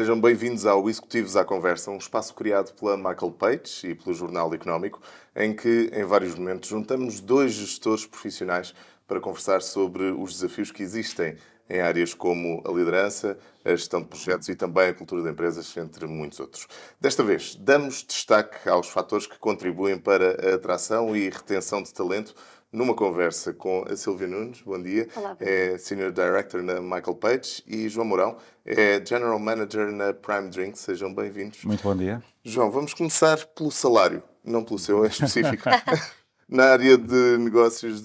Sejam bem-vindos ao Executivos à Conversa, um espaço criado pela Michael Page e pelo Jornal Económico, em que, em vários momentos, juntamos dois gestores profissionais para conversar sobre os desafios que existem em áreas como a liderança, a gestão de projetos e também a cultura de empresas, entre muitos outros. Desta vez, damos destaque aos fatores que contribuem para a atração e retenção de talento numa conversa com a Silvia Nunes, bom dia, Olá, é Senior Director na Michael Page, e João Mourão, é General Manager na Prime Drink. Sejam bem-vindos. Muito bom dia. João, vamos começar pelo salário, não pelo seu em específico. na área de negócios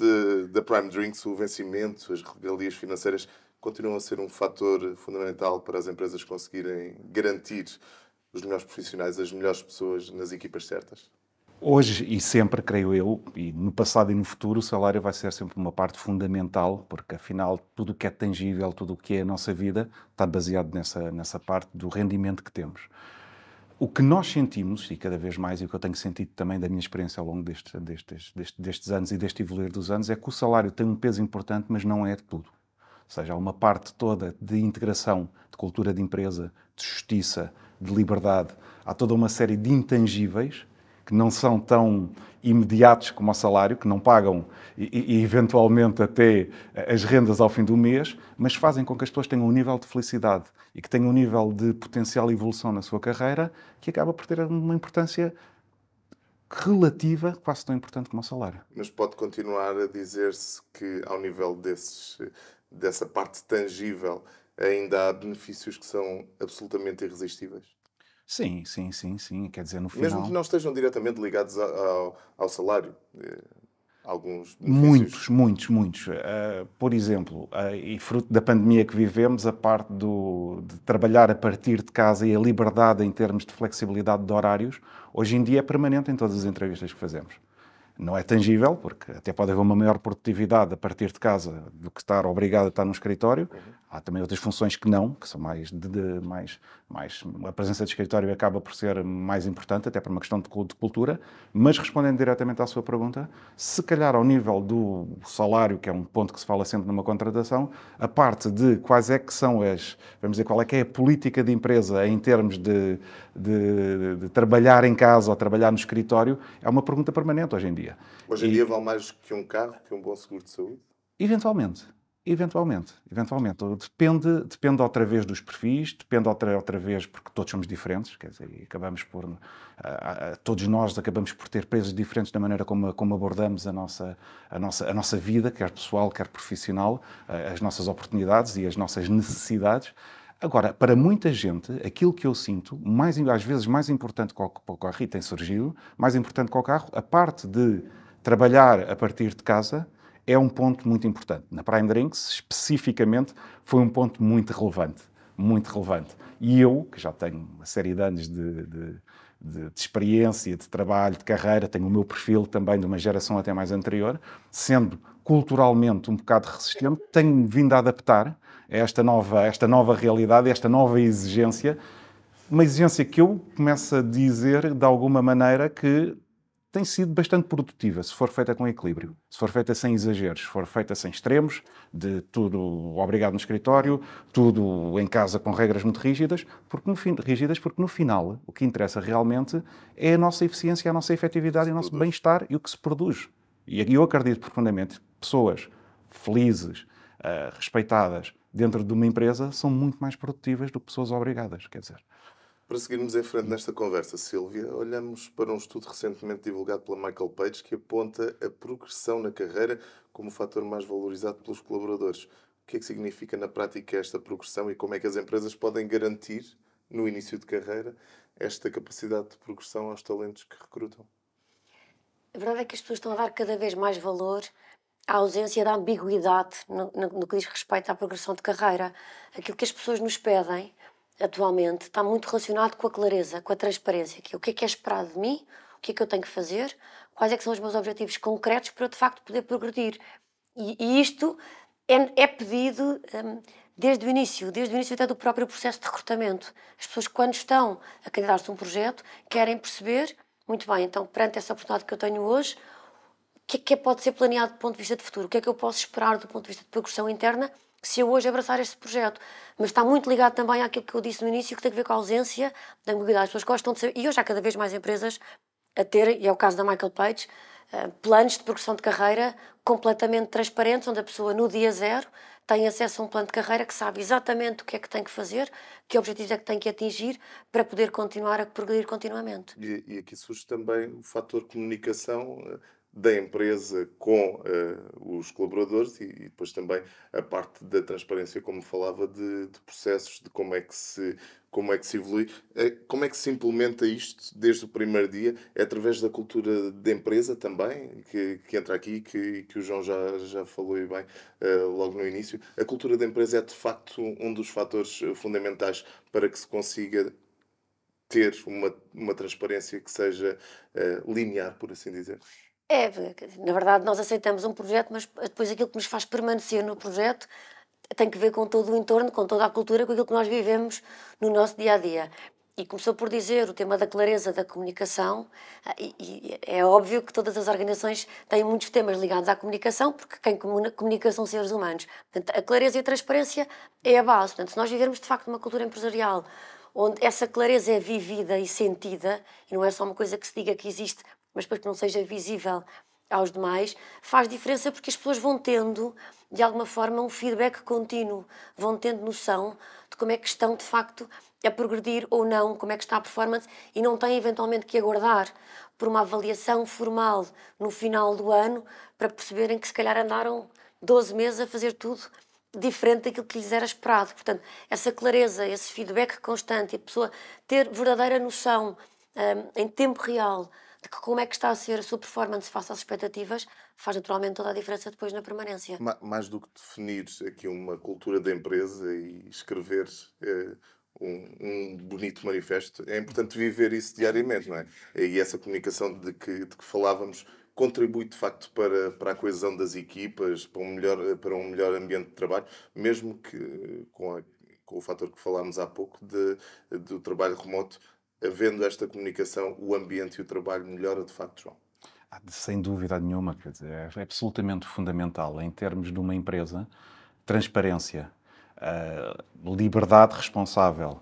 da Prime Drinks, o vencimento, as regalias financeiras continuam a ser um fator fundamental para as empresas conseguirem garantir os melhores profissionais, as melhores pessoas nas equipas certas? Hoje e sempre, creio eu, e no passado e no futuro, o salário vai ser sempre uma parte fundamental, porque afinal tudo o que é tangível, tudo o que é a nossa vida, está baseado nessa, nessa parte do rendimento que temos. O que nós sentimos, e cada vez mais, e o que eu tenho sentido também da minha experiência ao longo deste, destes, destes, destes anos e deste evoluir dos anos, é que o salário tem um peso importante, mas não é de tudo. Ou seja, há uma parte toda de integração, de cultura de empresa, de justiça, de liberdade, há toda uma série de intangíveis que não são tão imediatos como o salário, que não pagam e, e, eventualmente até as rendas ao fim do mês, mas fazem com que as pessoas tenham um nível de felicidade e que tenham um nível de potencial evolução na sua carreira que acaba por ter uma importância relativa, quase tão importante como o salário. Mas pode continuar a dizer-se que ao nível desses, dessa parte tangível ainda há benefícios que são absolutamente irresistíveis? Sim, sim, sim, sim. Quer dizer, no final. Mesmo que não estejam diretamente ligados ao, ao salário. Eh, alguns benefícios. Muitos, muitos, muitos. Uh, por exemplo, uh, e fruto da pandemia que vivemos, a parte do, de trabalhar a partir de casa e a liberdade em termos de flexibilidade de horários, hoje em dia é permanente em todas as entrevistas que fazemos não é tangível, porque até pode haver uma maior produtividade a partir de casa do que estar obrigado a estar no escritório. Uhum. Há também outras funções que não, que são mais, de, de, mais, mais. A presença de escritório acaba por ser mais importante, até por uma questão de, de, cultura. Mas respondendo diretamente à sua pergunta, se calhar ao nível do salário, que é um ponto que se fala sempre numa contratação, a parte de quais é que são as. Vamos dizer, qual é que é a política de empresa em termos de, de trabalhar em casa ou trabalhar no escritório, é uma pergunta permanente hoje em dia dia. Hoje em e... dia vale mais que um carro, que um bom seguro de saúde? Eventualmente. Eventualmente, eventualmente. Depende, depende outra vez dos perfis, depende outra, outra vez, porque todos somos diferentes, quer dizer, acabamos por, uh, uh, todos nós acabamos por ter pesos diferentes da maneira como, como abordamos a nossa, a, nossa, a nossa vida, quer pessoal, quer profissional, uh, as nossas oportunidades e as nossas necessidades. Agora, para muita gente, aquilo que eu sinto, mais, às vezes mais importante que o carro, tem surgido, mais importante que o carro, a parte de trabalhar a partir de casa é um ponto muito importante. Na Prime Drinks, especificamente, foi um ponto muito relevante. Muito relevante. E eu, que já tenho uma série de anos de, de, de, de experiência, de trabalho, de carreira, tenho o meu perfil também de uma geração até mais anterior, sendo culturalmente um bocado resistente, tenho vindo a adaptar é esta nova, esta nova realidade, esta nova exigência. Uma exigência que eu começo a dizer, de alguma maneira, que tem sido bastante produtiva, se for feita com equilíbrio, se for feita sem exageros, se for feita sem extremos, de tudo obrigado no escritório, tudo em casa com regras muito rígidas, porque no, fim, rígidas porque no final o que interessa realmente é a nossa eficiência, a nossa efetividade, o nosso bem-estar e o que se produz. E eu acredito profundamente, pessoas felizes, ah, respeitadas, dentro de uma empresa são muito mais produtivas do que pessoas obrigadas, quer dizer. Para seguirmos em frente nesta conversa, Silvia, olhamos para um estudo recentemente divulgado pela Michael Page que aponta a progressão na carreira como o fator mais valorizado pelos colaboradores. O que é que significa na prática esta progressão e como é que as empresas podem garantir, no início de carreira, esta capacidade de progressão aos talentos que recrutam? A verdade é que as pessoas estão a dar cada vez mais valor a ausência da ambiguidade no, no, no, que diz respeito à progressão de carreira. Aquilo que as pessoas nos pedem atualmente está muito relacionado com a clareza, com a transparência, que é o que é que é esperado de mim, o que é que eu tenho que fazer, quais é que são os meus objetivos concretos para eu de facto poder progredir. E, e isto é, é pedido hum, desde o início, desde o início até do próprio processo de recrutamento. As pessoas quando estão a candidatar-se a um projeto querem perceber muito bem, então perante essa oportunidade que eu tenho hoje, o que é que pode ser planeado do ponto de vista de futuro? O que é que eu posso esperar do ponto de vista de progressão interna se eu hoje abraçar este projeto? Mas está muito ligado também àquilo que eu disse no início, que tem a ver com a ausência da mobilidade. As pessoas gostam de saber, e hoje há cada vez mais empresas a ter, e é o caso da Michael Page, eh, planos de progressão de carreira completamente transparentes, onde a pessoa no dia zero tem acesso a um plano de carreira que sabe exatamente o que é que tem que fazer, que objetivos é que tem que atingir para poder continuar a progredir continuamente. E, e aqui surge também o fator comunicação eh, da empresa com uh, os colaboradores e, e, depois também a parte da transparência, como falava, de, de, processos, de como é que se, como é que se evolui. Uh, como é que se implementa isto desde o primeiro dia? É através da cultura da empresa também, que, que entra aqui, que, que o João já, já falou bem uh, logo no início. A cultura da empresa é de facto um dos fatores fundamentais para que se consiga ter uma, uma transparência que seja linear, por assim dizer. É, na verdade nós aceitamos um projeto, mas depois aquilo que nos faz permanecer no projeto tem que ver com todo o entorno, com toda a cultura, com aquilo que nós vivemos no nosso dia a dia. E começou por dizer o tema da clareza da comunicação, ah, e, e é óbvio que todas as organizações têm muitos temas ligados à comunicação, porque quem comunica, comunica são seres humanos. Portanto, a clareza e a transparência é a base. Portanto, se nós vivermos de facto uma cultura empresarial onde essa clareza é vivida e sentida, e não é só uma coisa que se diga que existe, mas para que não seja visível aos demais, faz diferença porque as pessoas vão tendo, de alguma forma, um feedback contínuo, vão tendo noção de como é que estão, de facto, a progredir ou não, como é que está a performance, e não têm, eventualmente, que aguardar por uma avaliação formal no final do ano para perceberem que, se calhar, andaram 12 meses a fazer tudo diferente daquilo que lhes era esperado. Portanto, essa clareza, esse feedback constante, a pessoa ter verdadeira noção um, em tempo real de que como é que está a ser a sua performance face às expectativas, faz naturalmente toda a diferença depois na permanência. Ma mais do que definir aqui uma cultura da empresa e escrever eh, um, um, bonito manifesto, é importante viver isso diariamente, não é? E essa comunicação de que, de que falávamos contribui de facto para, para a coesão das equipas, para um melhor, para um melhor ambiente de trabalho, mesmo que com, a, com o fator que falámos há pouco de, do trabalho remoto, havendo esta comunicação, o ambiente e o trabalho melhora de facto, João. sem dúvida nenhuma, quer dizer, é absolutamente fundamental em termos de uma empresa transparência, ah, liberdade responsável,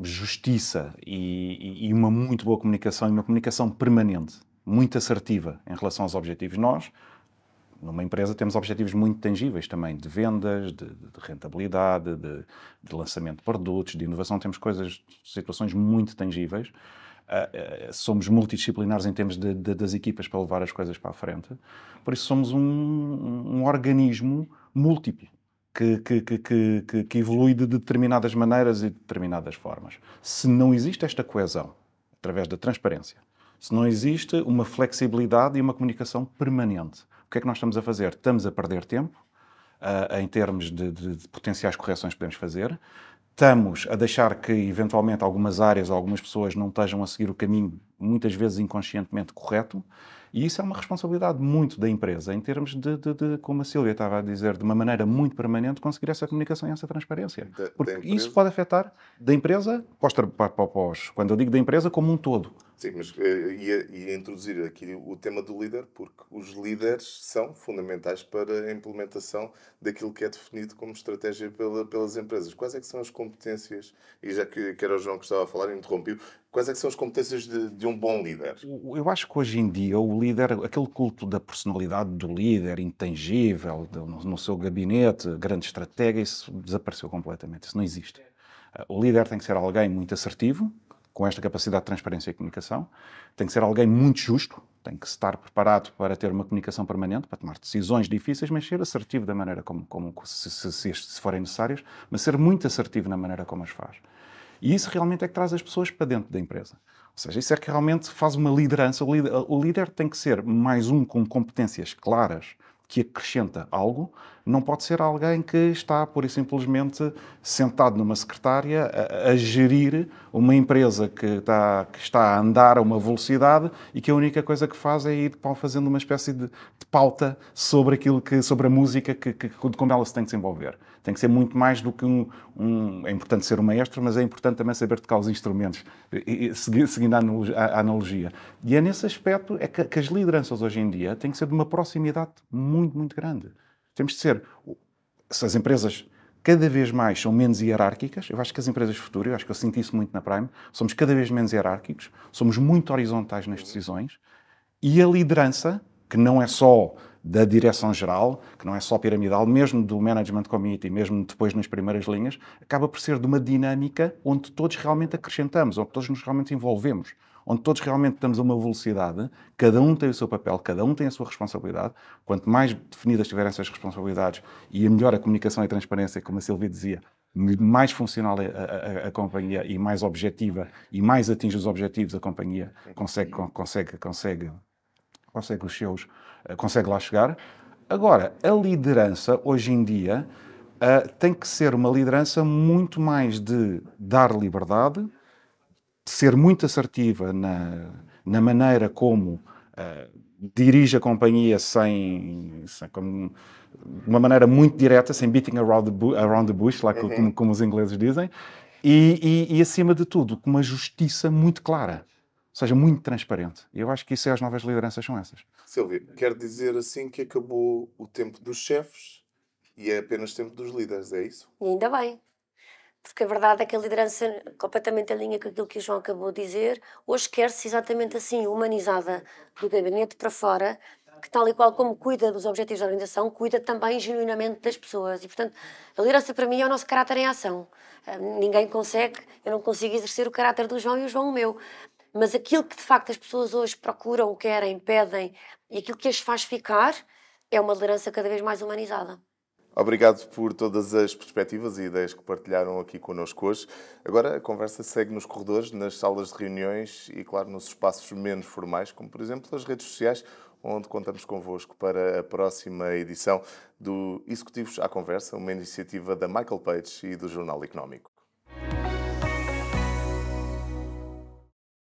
justiça e, e uma muito boa comunicação e uma comunicação permanente muito assertiva em relação aos objetivos. Nós, numa empresa, temos objetivos muito tangíveis também, de vendas, de, de rentabilidade, de, de, lançamento de produtos, de inovação. Temos coisas, situações muito tangíveis. Uh, uh, somos multidisciplinares em termos de, das equipas para levar as coisas para a frente. Por isso, somos um, um organismo múltiplo. Que, que, que, que, evolui de determinadas maneiras e de determinadas formas. Se não existe esta coesão através da transparência, se não existe uma flexibilidade e uma comunicação permanente. O que é que nós estamos a fazer? Estamos a perder tempo uh, em termos de, de, de potenciais correções que podemos fazer. Estamos a deixar que, eventualmente, algumas áreas ou algumas pessoas não estejam a seguir o caminho, muitas vezes inconscientemente, correto. E isso é uma responsabilidade muito da empresa, em termos de, de, de, como a Silvia estava a dizer, de uma maneira muito permanente, conseguir essa comunicação e essa transparência. Porque isso pode afetar da empresa, para, quando eu digo da empresa, como um todo. Sim, mas uh, ia, ia, introduzir aqui o tema do líder, porque os líderes são fundamentais para a implementação daquilo que é definido como estratégia pela, pelas empresas. Quais é que são as competências, e já que, que era o João que estava a falar, interrompiu, quais é que são as competências de, de, um bom líder? Eu acho que hoje em dia o líder, aquele culto da personalidade do líder, intangível, no, no seu gabinete, grande estratega, isso desapareceu completamente, isso não existe. É. O líder tem que ser alguém muito assertivo, com esta capacidade de transparência e comunicação. Tem que ser alguém muito justo, tem que estar preparado para ter uma comunicação permanente, para tomar decisões difíceis, mas ser assertivo da maneira como, como se, se, se, se forem necessárias, mas ser muito assertivo na maneira como as faz. E isso realmente é que traz as pessoas para dentro da empresa. Ou seja, isso é que realmente faz uma liderança. O líder, o líder tem que ser mais um com competências claras, que acrescenta algo, não pode ser alguém que está, pura e simplesmente, sentado numa secretária a, a, gerir uma empresa que está, que está a andar a uma velocidade e que a única coisa que faz é ir fazendo uma espécie de, de pauta sobre aquilo que, sobre a música, que, que, de como ela se tem que desenvolver tem que ser muito mais do que um, um, É importante ser um maestro, mas é importante também saber tocar os instrumentos, e, e, seguindo a analogia. E é nesse aspecto é que, que as lideranças hoje em dia têm que ser de uma proximidade muito, muito grande. Temos de ser. Se as empresas cada vez mais são menos hierárquicas. Eu acho que as empresas futuras, eu acho que eu senti isso muito na Prime, somos cada vez menos hierárquicos, somos muito horizontais nas decisões e a liderança que não é só da direção-geral, que não é só piramidal, mesmo do Management Committee, mesmo depois nas primeiras linhas, acaba por ser de uma dinâmica onde todos realmente acrescentamos, onde todos nos realmente envolvemos, onde todos realmente estamos a uma velocidade, cada um tem o seu papel, cada um tem a sua responsabilidade. Quanto mais definidas tiverem essas responsabilidades e a melhor a comunicação e a transparência, como a Silvia dizia, mais funcional é a, a, a, companhia e mais objetiva e mais atinge os objetivos a companhia consegue, consegue, consegue consegue, os seus, eh, consegue lá chegar. Agora, a liderança, hoje em dia, uh, tem que ser uma liderança muito mais de dar liberdade, de ser muito assertiva na, na maneira como uh, dirige a companhia sem, sem como, uma maneira muito direta, sem beating around the, around the bush, lá uhum. como, como, os ingleses dizem, e, e, e, acima de tudo, com uma justiça muito clara seja muito transparente. E eu acho que isso é as novas lideranças são essas. Silvia, quer dizer assim que acabou o tempo dos chefes e é apenas tempo dos líderes, é isso? E ainda bem. Porque a verdade é que a liderança, completamente em linha com aquilo que o João acabou de dizer, hoje quer-se exatamente assim, humanizada, do gabinete para fora, que tal e qual como cuida dos objetivos da organização, cuida também genuinamente das pessoas. E, portanto, a liderança para mim é o nosso caráter em ação. Hum, ninguém consegue, eu não consigo exercer o caráter do João e o João o meu mas aquilo que de facto as pessoas hoje procuram, querem, pedem e aquilo que as faz ficar é uma liderança cada vez mais humanizada. Obrigado por todas as perspectivas e ideias que partilharam aqui connosco hoje. Agora a conversa segue nos corredores, nas salas de reuniões e, claro, nos espaços menos formais, como por exemplo as redes sociais, onde contamos convosco para a próxima edição do Executivos à Conversa, uma iniciativa da Michael Page e do Jornal Económico.